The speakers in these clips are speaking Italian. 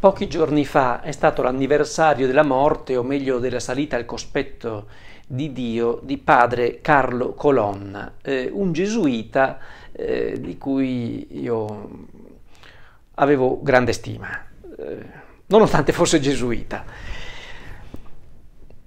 Pochi giorni fa è stato l'anniversario della morte, o meglio della salita al cospetto di Dio, di padre Carlo Colonna, eh, un gesuita eh, di cui io avevo grande stima, eh, nonostante fosse gesuita.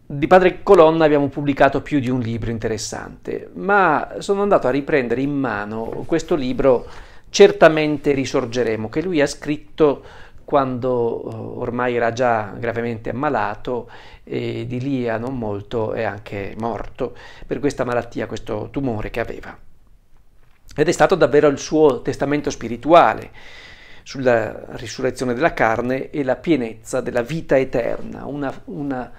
Di padre Colonna abbiamo pubblicato più di un libro interessante, ma sono andato a riprendere in mano questo libro Certamente risorgeremo, che lui ha scritto quando eh, ormai era già gravemente ammalato e di lì a non molto è anche morto per questa malattia, questo tumore che aveva. Ed è stato davvero il suo testamento spirituale sulla risurrezione della carne e la pienezza della vita eterna, una, una,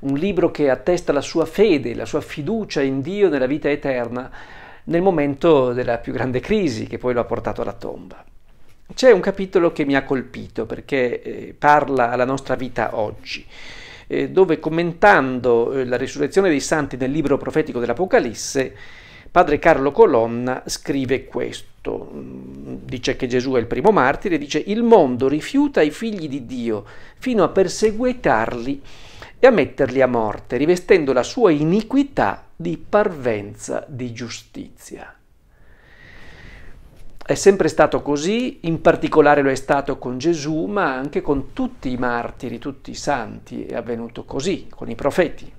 un libro che attesta la sua fede, la sua fiducia in Dio nella vita eterna nel momento della più grande crisi che poi lo ha portato alla tomba. C'è un capitolo che mi ha colpito perché eh, parla alla nostra vita oggi, eh, dove commentando eh, la risurrezione dei santi nel libro profetico dell'Apocalisse, padre Carlo Colonna scrive questo. Mm, dice che Gesù è il primo martire, dice il mondo rifiuta i figli di Dio fino a perseguitarli e a metterli a morte, rivestendo la sua iniquità di parvenza di giustizia. È sempre stato così, in particolare lo è stato con Gesù, ma anche con tutti i martiri, tutti i santi, è avvenuto così, con i profeti,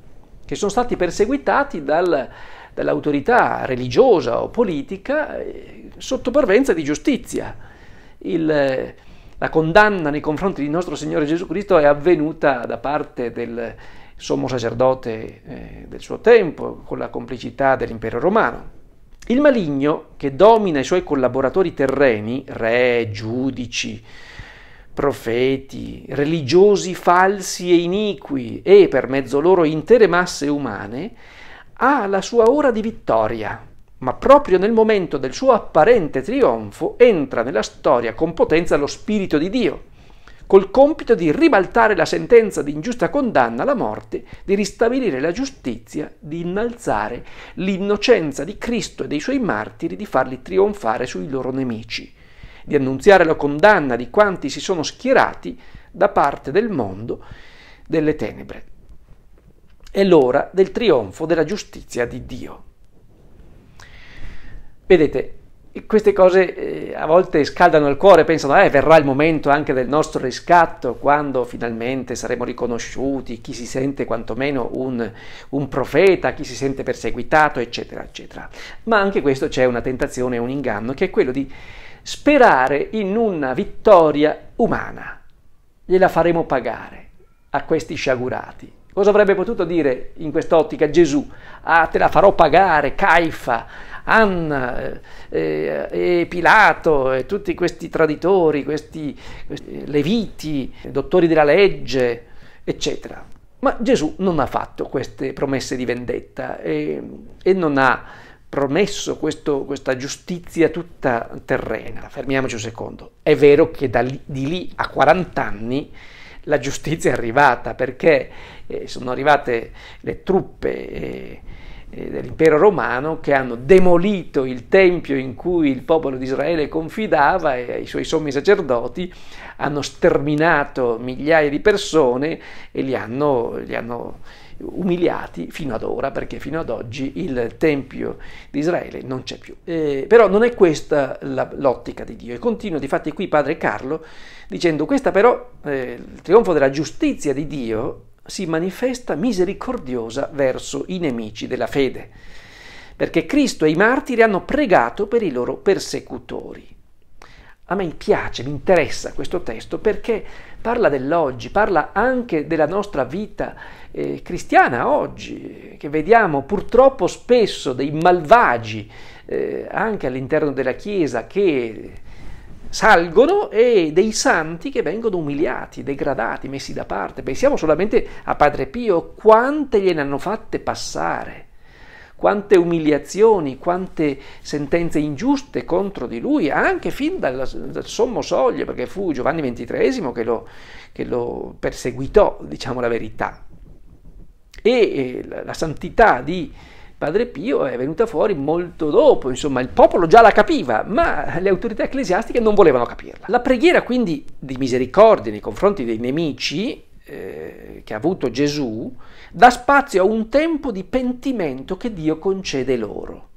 che sono stati perseguitati dal, dall'autorità religiosa o politica eh, sotto parvenza di giustizia. Il, la condanna nei confronti di nostro Signore Gesù Cristo è avvenuta da parte del sommo sacerdote eh, del suo tempo, con la complicità dell'impero romano. Il maligno, che domina i suoi collaboratori terreni, re, giudici, profeti, religiosi falsi e iniqui e per mezzo loro intere masse umane, ha la sua ora di vittoria, ma proprio nel momento del suo apparente trionfo entra nella storia con potenza lo Spirito di Dio, col compito di ribaltare la sentenza di ingiusta condanna alla morte, di ristabilire la giustizia, di innalzare l'innocenza di Cristo e dei suoi martiri, di farli trionfare sui loro nemici, di annunziare la condanna di quanti si sono schierati da parte del mondo delle tenebre. È l'ora del trionfo della giustizia di Dio. Vedete, queste cose eh, a volte scaldano il cuore, pensano eh, verrà il momento anche del nostro riscatto quando finalmente saremo riconosciuti, chi si sente quantomeno un, un profeta, chi si sente perseguitato, eccetera, eccetera. Ma anche questo c'è una tentazione, un inganno, che è quello di sperare in una vittoria umana. Gliela faremo pagare a questi sciagurati. Cosa avrebbe potuto dire in quest'ottica Gesù? Ah, te la farò pagare, Caifa, Anna eh, eh, e Pilato e tutti questi traditori, questi, questi leviti, dottori della legge, eccetera. Ma Gesù non ha fatto queste promesse di vendetta e, e non ha promesso questo, questa giustizia tutta terrena. Fermiamoci un secondo. È vero che da lì, di lì a 40 anni la giustizia è arrivata perché eh, sono arrivate le truppe eh, eh, dell'impero romano che hanno demolito il tempio in cui il popolo di Israele confidava e i suoi sommi sacerdoti hanno sterminato migliaia di persone e li hanno, li hanno umiliati fino ad ora, perché fino ad oggi il Tempio di Israele non c'è più. Eh, però non è questa l'ottica di Dio. E continua, difatti, qui Padre Carlo dicendo: Questa però, eh, il trionfo della giustizia di Dio si manifesta misericordiosa verso i nemici della fede, perché Cristo e i martiri hanno pregato per i loro persecutori. A me piace, mi interessa questo testo perché parla dell'oggi, parla anche della nostra vita eh, cristiana oggi, che vediamo purtroppo spesso dei malvagi eh, anche all'interno della Chiesa che salgono e dei santi che vengono umiliati, degradati, messi da parte. Pensiamo solamente a Padre Pio, quante gliene hanno fatte passare quante umiliazioni, quante sentenze ingiuste contro di lui, anche fin dalla, dal sommo soglio, perché fu Giovanni XXIII che lo, che lo perseguitò, diciamo la verità. E la, la santità di Padre Pio è venuta fuori molto dopo, insomma il popolo già la capiva, ma le autorità ecclesiastiche non volevano capirla. La preghiera quindi di misericordia nei confronti dei nemici eh, che ha avuto Gesù dà spazio a un tempo di pentimento che Dio concede loro,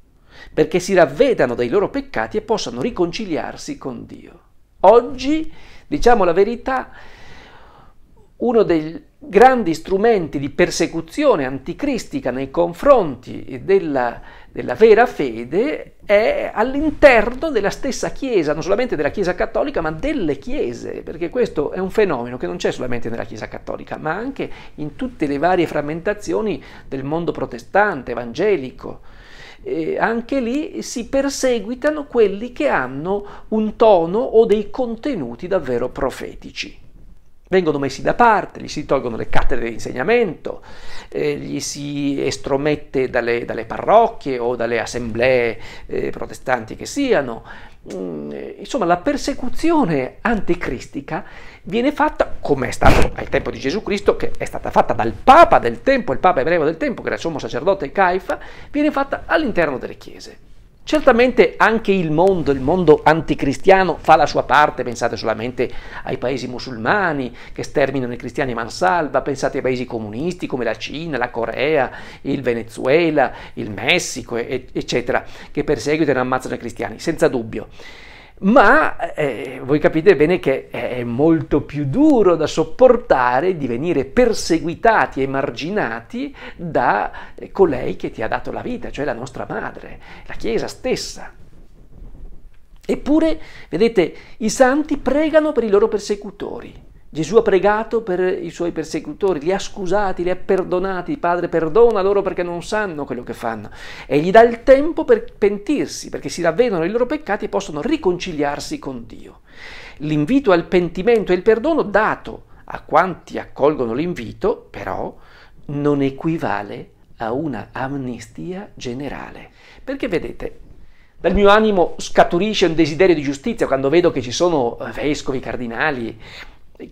perché si ravvedano dai loro peccati e possano riconciliarsi con Dio. Oggi, diciamo la verità, uno dei grandi strumenti di persecuzione anticristica nei confronti della della vera fede è all'interno della stessa Chiesa, non solamente della Chiesa cattolica, ma delle Chiese, perché questo è un fenomeno che non c'è solamente nella Chiesa cattolica, ma anche in tutte le varie frammentazioni del mondo protestante, evangelico. E anche lì si perseguitano quelli che hanno un tono o dei contenuti davvero profetici vengono messi da parte, gli si tolgono le cattedre di insegnamento, eh, gli si estromette dalle, dalle, parrocchie o dalle assemblee eh, protestanti che siano. Mm, insomma, la persecuzione anticristica viene fatta, come è stato al tempo di Gesù Cristo, che è stata fatta dal Papa del tempo, il Papa ebreo del tempo, che era il sommo sacerdote Caifa, viene fatta all'interno delle chiese. Certamente anche il mondo, il mondo anticristiano, fa la sua parte, pensate solamente ai paesi musulmani che sterminano i cristiani mansalva, pensate ai paesi comunisti come la Cina, la Corea, il Venezuela, il Messico, eccetera, che perseguitano e ammazzano i cristiani, senza dubbio ma eh, voi capite bene che è molto più duro da sopportare di venire perseguitati e marginati da eh, colei che ti ha dato la vita, cioè la nostra madre, la Chiesa stessa. Eppure, vedete, i santi pregano per i loro persecutori. Gesù ha pregato per i suoi persecutori, li ha scusati, li ha perdonati, Padre perdona loro perché non sanno quello che fanno e gli dà il tempo per pentirsi, perché si ravvedono i loro peccati e possono riconciliarsi con Dio. L'invito al pentimento e il perdono dato a quanti accolgono l'invito, però, non equivale a una amnistia generale. Perché vedete, dal mio animo scaturisce un desiderio di giustizia quando vedo che ci sono eh, vescovi, cardinali,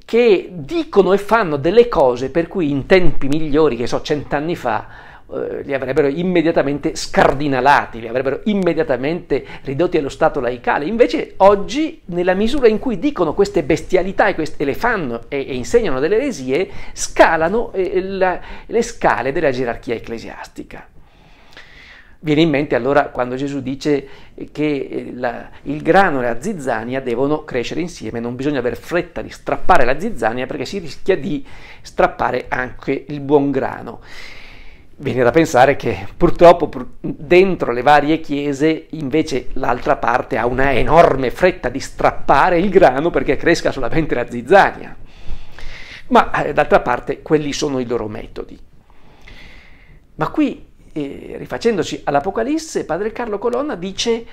che dicono e fanno delle cose per cui in tempi migliori, che so, cent'anni fa, eh, li avrebbero immediatamente scardinalati, li avrebbero immediatamente ridotti allo stato laicale. Invece oggi, nella misura in cui dicono queste bestialità e, quest- e le fanno e-, e-, insegnano delle eresie, scalano eh, la- le scale della gerarchia ecclesiastica. Viene in mente allora quando Gesù dice che eh, la, il grano e la zizzania devono crescere insieme, non bisogna avere fretta di strappare la zizzania perché si rischia di strappare anche il buon grano. Viene da pensare che purtroppo pur, dentro le varie chiese invece l'altra parte ha una enorme fretta di strappare il grano perché cresca solamente la zizzania. Ma eh, d'altra parte quelli sono i loro metodi. Ma qui eh, rifacendoci all'Apocalisse, padre Carlo Colonna dice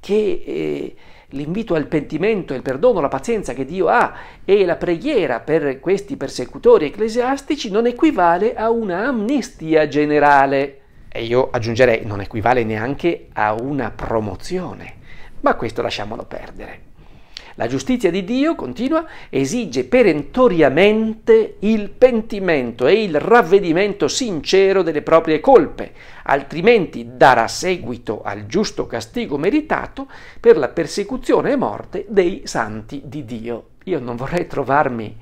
che eh, l'invito al pentimento, il perdono, la pazienza che Dio ha e la preghiera per questi persecutori ecclesiastici non equivale a una amnistia generale. E io aggiungerei non equivale neanche a una promozione, ma questo lasciamolo perdere. La giustizia di Dio, continua, esige perentoriamente il pentimento e il ravvedimento sincero delle proprie colpe, altrimenti darà seguito al giusto castigo meritato per la persecuzione e morte dei santi di Dio. Io non vorrei trovarmi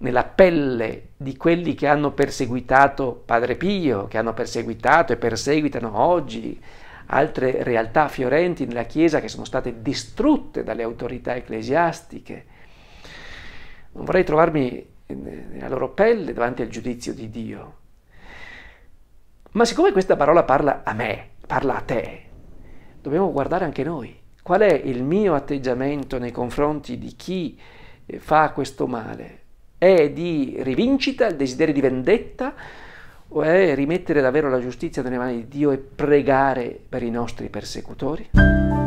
nella pelle di quelli che hanno perseguitato Padre Pio, che hanno perseguitato e perseguitano oggi altre realtà fiorenti nella Chiesa che sono state distrutte dalle autorità ecclesiastiche. Non vorrei trovarmi nella loro pelle davanti al giudizio di Dio. Ma siccome questa parola parla a me, parla a te, dobbiamo guardare anche noi. Qual è il mio atteggiamento nei confronti di chi eh, fa questo male? È di rivincita, il desiderio di vendetta? è rimettere davvero la giustizia nelle mani di Dio e pregare per i nostri persecutori?